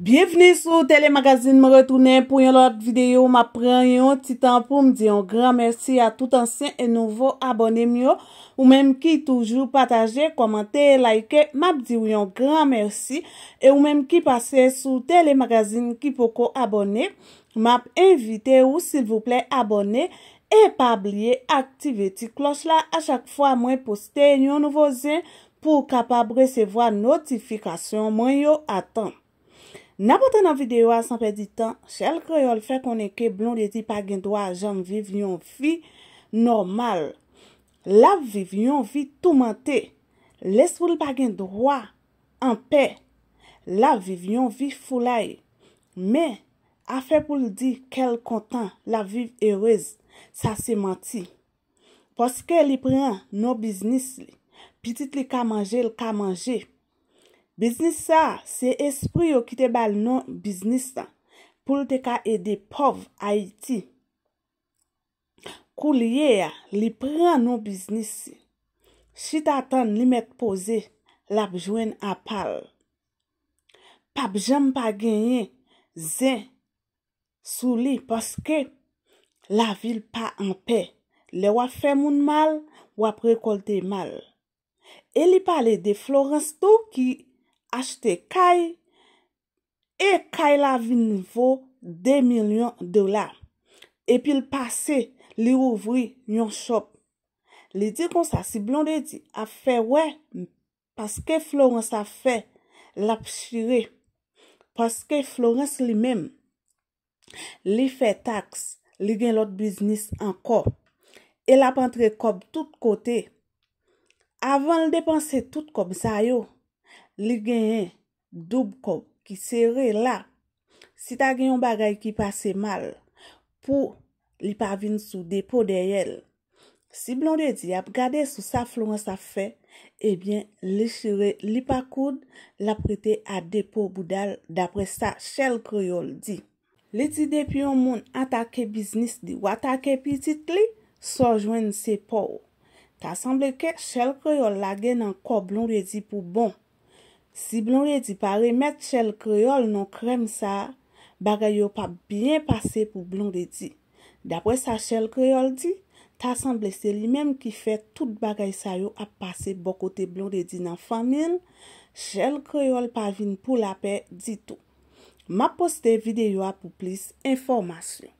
Bienveni sou telemagazine, mwen retounen pou yon lot videyo, mwen pren yon titan pou mdi yon gran mersi a tout ansen e nouvo abonem yo, ou menm ki toujou pataje, komante, laike, mwen di yon gran mersi, e ou menm ki pase sou telemagazine ki poko abonem, mwen evite ou sil vouple abonem, e pa bliye aktive ti klos la a chak fwa mwen poste yon nouvo zin pou kapab resevo a notifikasyon mwen yo atan. Napote nan videyo a sanpe di tan, chel kre yo l fe konen ke blon li eti pagin dwa jom viv yon vi normal. La viv yon vi toumente. Les wou li pagin dwa anpe. La viv yon vi fulay. Me, a fe pou li di kel kontan la viv eroize. Sa se manti. Poske li preyan no biznis li. Pitit li ka manje, l ka manje. Biznisa se espri yo ki te bal non biznisa pou l te ka ede pov Haiti. Kou liye li pre nan biznis si. Si ta tan li met pose, la pjwen apal. Pap jem pa genye zen sou li poske la vil pa anpe. Le wap fe moun mal, wap rekolte mal. E li pale de Florence Toki. Ache te kay, e kay la vi nivou 2 milyon dolar. E pi l pase, li rouvri nyon shop. Li di kon sa, si blonde di, a fe we, paske Florence a fe, la pshire. Paske Florence li mem, li fe tax, li gen lot bisnis anko. E la pantre kop tout kote. Avan l depanse tout kop zayo, li genyen dub kob ki sere la, si ta genyon bagay ki pase mal, pou li pa vin sou depo de yel. Si blon de di ap gade sou sa flou an sa fe, ebyen li sere li pa koud, la prete a depo boudal, dapre sa chel kroyol di. Li ti de pi yon moun atake biznis di, ou atake pitit li, sojwen se pou. Ta semble ke chel kroyol la gen nan kob blon de di pou bon, Si blon redi pa remet chèl kreol non krem sa, bagay yo pa byen pase pou blon redi. Dapwè sa chèl kreol di, ta san blè se li mèm ki fè tout bagay sa yo ap pase bokote blon redi nan famin, chèl kreol pa vin pou la pe ditou. Ma poste videyo apou plis informasyon.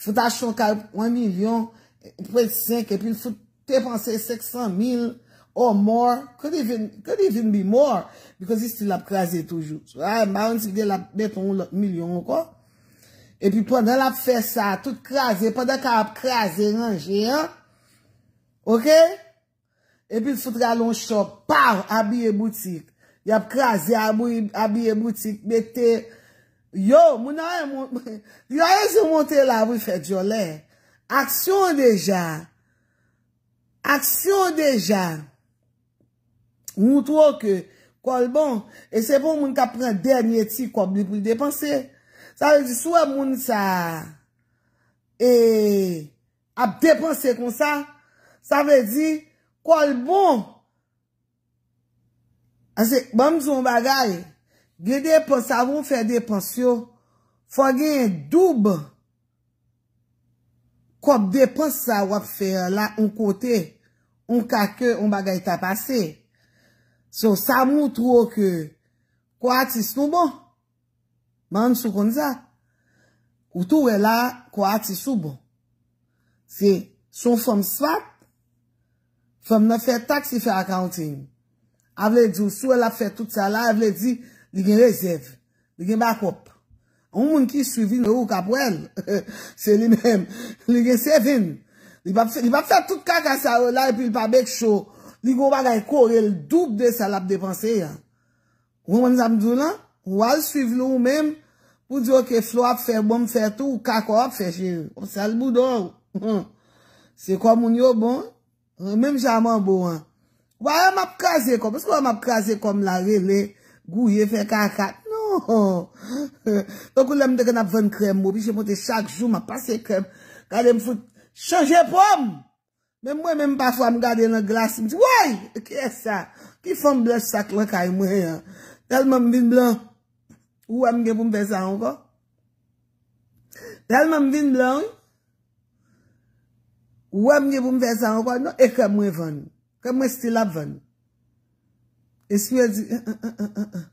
Fouta chonk ap 1 milyon pou et 5 epil fout te panse 700 mil. or more, could even, could even be more, because it's still a toujours. toujours. ah a, maron si de la beton ou lot million la qu'il ça, tout pendant qu'a ranger hein ok? et shop, par, boutique. il a crazy habillé boutique. Mettez, yo, yo nous trouvons que quoi bon et c'est bon mon cap prend dernier petit quoi pour dépenser ça veut dire soit mon ça et à dépenser comme ça ça veut dire quoi bon c'est bon son bagage des dépenses vont faire des yo faut gagner double quoi dépenses ça faire là un côté on que on bagage ta passé. So sa mou tro ke kwa atis nou bon, man sou kon za, ou tou wè la kwa atis sou bon. Se sou fom swap, fom nou fè tak si fè akantin, avle di sou wè la fè tout sa la, avle di li gen rezèv, li gen bakop. Ou moun ki suivi nou kapwèl, se li men, li gen sevin, li pap fè tout kaka sa wè la epil pa bek show. li gwo bagay kore l dub de sal ap depanse ya. Ou an zanmdou la, ou al suiv lou mèm, pou diyo ke flo ap fè bom fè tou, kakor ap fè jil. O sal boudon. Se komoun yo bon, mèm jaman bo an. Ou an ap kaze kom, esko an ap kaze kom la re le, gouye fè kakat, nou. Ton kou lèm de gen ap ven krem bo, pi jè ponte chak jou ma pase krem, kade m foute, chanje pom! Men mwen men pa fwa m gade nan glas m ti woy! Ki e sa? Ki fwa m bles sa kwen kaj mwen? Del mwen vin blan? Ou wè m gen pou m vezan an kon? Del mwen vin blan? Ou wè m gen pou m vezan an kon? Non e kem wè ven? Kem wè stila ven? E si wè di? Eh, eh, eh,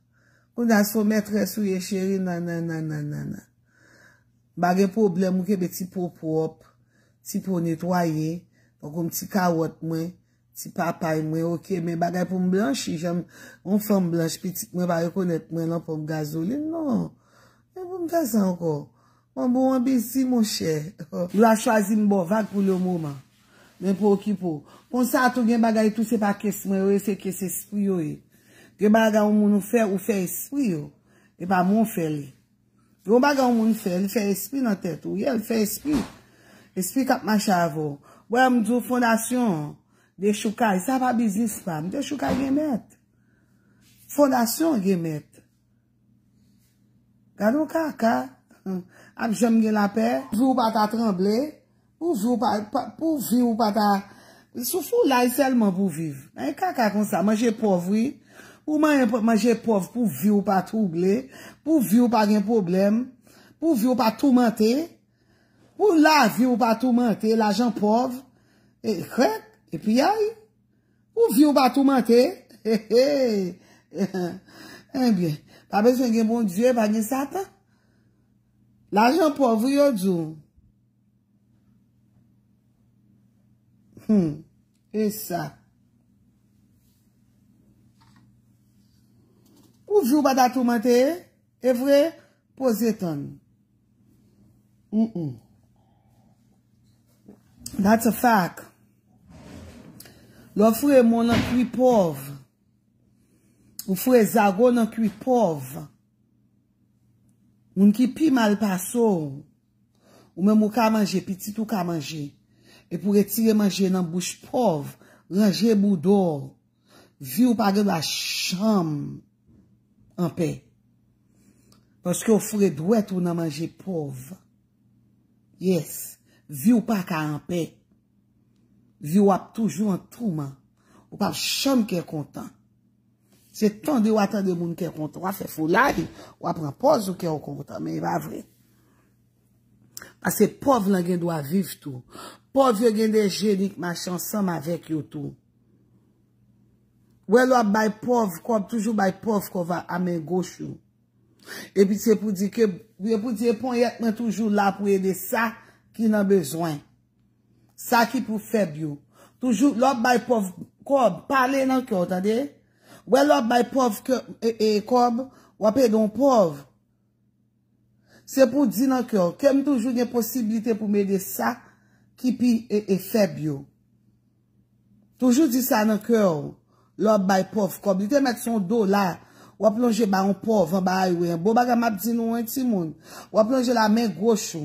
Koun a sou metre sou ye cheri nan nan nan nan nan nan. Bagè problem ou kebe ti pou pop. Ti pou netwaye. Ou konm ti kawot mwen, ti papay mwen, ok, men bagay pou m blanshi. Jèm, mwen fèm blanshi, piti mwen pa rekonet mwen nan pou gazolin, nan. Mwen pou m gazan anko. Mwen bon anbezi mwen chè. Yon la chwazi mbo, vak pou lè mouman. Mwen pou okipo. Mwen satou gen bagay tou se pa kes mwen, ou se kes espri yo e. Gen bagay ou moun ou fè, ou fè espri yo. E pa moun fè li. Gen bagay ou moun ou fè, ou fè espri nan tètou. Ou fè espri. Espri kap mwa chavon. Bwè mdou fondasyon de choukaj, sa pa bizis pa, mdou choukaj gen met. Fondasyon gen met. Gado kaka, ap jem gen la pe, pou zi ou pa ta tremble, pou zi ou pa ta, sou fulay selman pou viv. E kaka kon sa, manje povri, manje povri pou zi ou pa touble, pou zi ou pa gen problem, pou zi ou pa toumente. Ou la vi ou batou mante, la jan pov, e kwek, e piyay. Ou vi ou batou mante, e eh he, e he, e mbyen, pa bezwen gen moun dje, ba nye satan. La jan pov, yo dzo. Hmm, e sa. Ou vi ou batou mante, e vwe, po zetan. Ou ou. That's a fact. Lò fwè moun nan kwi pov. Lò fwè zago nan kwi pov. Moun ki pi mal paso. Moun moun ka manje, pitit ou ka manje. E pou re tire manje nan bouch pov. Ranje mou do. Vi ou pa de la sham. An pe. Pwè ske ou fwè dwet ou nan manje pov. Yes. Yes. Vi ou pa ka anpe. Vi ou ap toujou an touman. Ou pa chanm ke kontan. Se ton de ou atan de moun ke kontan. Ou ap fe folari. Ou ap repoz ou ke o kontan. Men yi e ba vre. A se pov lan gen do aviv tou. Pov gen gen de genik ma chansan ma vek yo tou. Ou el ou ap bay pov. Kou ap toujou bay pov kou va amengosyo. E pi se pou di ke. Ou e epou di epon yetman toujou la pou yede sa. qui n'a besoin. Ça qui pour faire Toujours, l'autre by pauvre, cob, parlez dans le cœur, attendez. Où l'autre by pauvre, et, et, cob, ou appelez C'est pour dire dans le cœur, qu'il y a toujours une possibilité pour m'aider ça qui est et, bio Toujours dit ça dans le cœur, l'autre by pauvre, il te mettre son dos là. Wap lonje ba yon pov, wap ba aywen. Bo baga map di nou yon ti moun. Wap lonje la men gosho.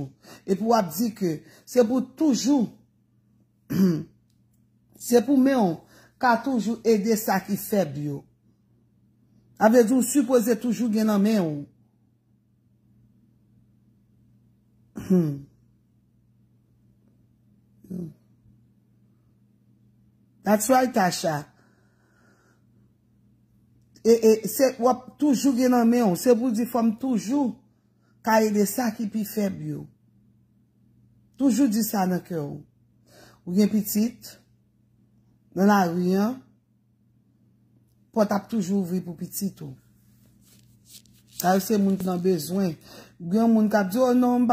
E pou wap di ke, se pou toujou. Se pou men yon, ka toujou e de sak yon feb yo. A vez yon soupoze toujou gen nan men yon. That's right Tasha. E se wap toujou gen nan men ou, se wou di fòm toujou, ka e de sa ki pi feb yo. Toujou di sa nan ke ou. Ou gen pitit, nan nan riyan, pot ap toujou ou vi pou pitit ou. Ka ou se moun nan bezwen. Gwen moun kap di, oh nan,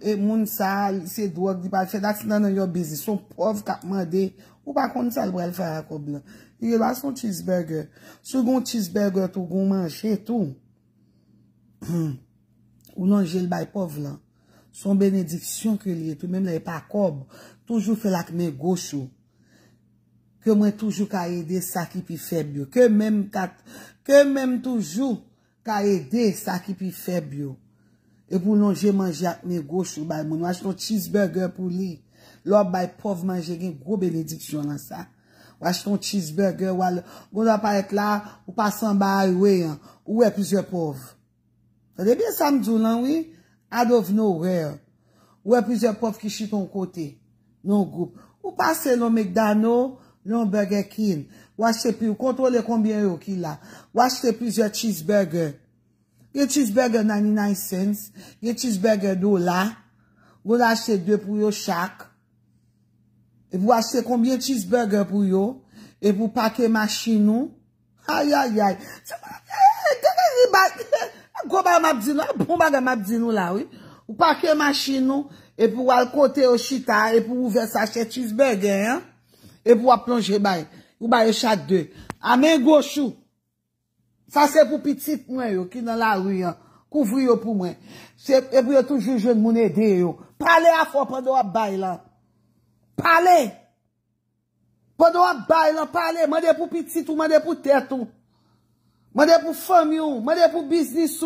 eh, moun sa, se dwek, di pa, fè dati nan an yo bezè, son pov kapman de, ou pa kon sa l wèl fè akob lan. Yè la son cheeseburger, sou goun cheeseburger tou goun manche tou, ou nan jèl bay pov lan, son benediksyon kè liye tou, mèm la yè e pa akob, toujou fè lak negosyo, kè mwen toujou ka ede sakipi febyo, kè mèm kat, kè mèm toujou ka ede sakipi febyo. E pou lonje manje ak negosyo bay moun. Waj ton cheeseburger pou li. Lop bay pov manje gen. Gou benedik jounan sa. Waj ton cheeseburger wale. Goun aparek la. Ou pasan bay wey an. Ou wey pizye pov. Se debyen sa mdou lan wey. Out of nowhere. Ou wey pizye pov ki chiton kote. Non goup. Ou pase lon McDonald. Lon burger kin. Waj se pi. Ou kontrole konbyen yo ki la. Waj se pizye cheeseburger. Ye cheeseburger 99 cents, ye cheeseburger do la, wou la ashe 2 pou yo chak, e pou ashe konbien cheeseburger pou yo, e pou pake maschinou, ayayay, seman, goba mabdino, pombaga mabdino la, wou pake maschinou, e pou wal kote yo chita, e pou ouve sa che cheeseburger, e pou wap plonje bay, wou bay yo chak 2, amen gosho, Ça, c'est pour petit, moi, yo, qui dans la rue, hein. Couvrir, pour moi. C'est, et puis, toujours jeune, mon aider, yo. Parlez à fond pendant à bail, là. Parlez! Pendant à bail, là, parlez. Mandez pour petit, ou mandez pour tête, ou. Mandez pour famille, ou. Mandez pour business,